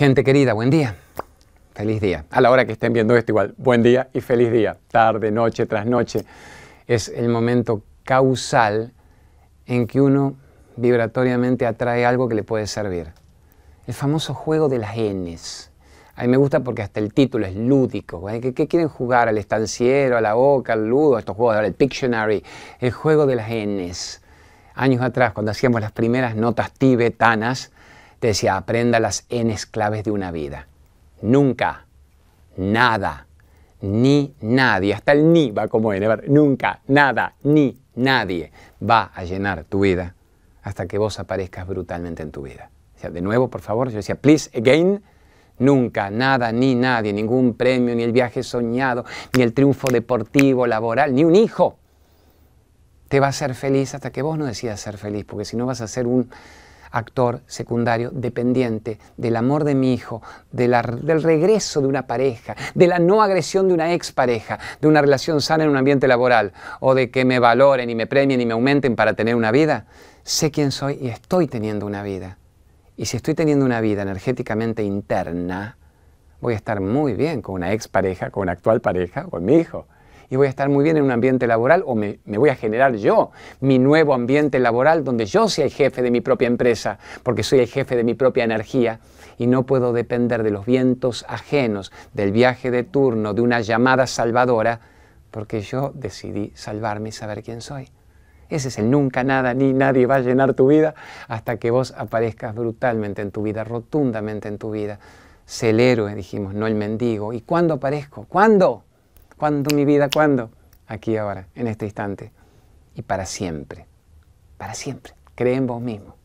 Gente querida, buen día. Feliz día. A la hora que estén viendo esto igual, buen día y feliz día. Tarde, noche tras noche. Es el momento causal en que uno vibratoriamente atrae algo que le puede servir. El famoso juego de las Ns. A mí me gusta porque hasta el título es lúdico. ¿Qué, quieren jugar? ¿Al estanciero, a la boca, al ludo, estos juegos el Pictionary? El juego de las Ns. Años atrás, cuando hacíamos las primeras notas tibetanas, te decía, aprenda las N claves de una vida. Nunca, nada, ni nadie, hasta el ni va como N, nunca, nada, ni nadie va a llenar tu vida hasta que vos aparezcas brutalmente en tu vida. O sea, de nuevo, por favor, yo decía, please, again, nunca, nada, ni nadie, ningún premio, ni el viaje soñado, ni el triunfo deportivo, laboral, ni un hijo te va a hacer feliz hasta que vos no decidas ser feliz, porque si no vas a ser un actor secundario dependiente del amor de mi hijo, del regreso de una pareja, de la no agresión de una expareja, de una relación sana en un ambiente laboral, o de que me valoren y me premien y me aumenten para tener una vida, sé quién soy y estoy teniendo una vida. Y si estoy teniendo una vida energéticamente interna, voy a estar muy bien con una expareja, con una actual pareja, con mi hijo y voy a estar muy bien en un ambiente laboral o me, voy a generar yo mi nuevo ambiente laboral donde yo sea el jefe de mi propia empresa, porque soy el jefe de mi propia energía y no puedo depender de los vientos ajenos, del viaje de turno, de una llamada salvadora, porque yo decidí salvarme y saber quién soy. Ese es el nunca nada ni nadie va a llenar tu vida hasta que vos aparezcas brutalmente en tu vida, rotundamente en tu vida. celero el héroe, dijimos, no el mendigo. ¿Y cuándo aparezco? ¿Cuándo? ¿Cuándo mi vida? ¿Cuándo? Aquí ahora, en este instante. Y para siempre. Para siempre. Cree en vos mismo.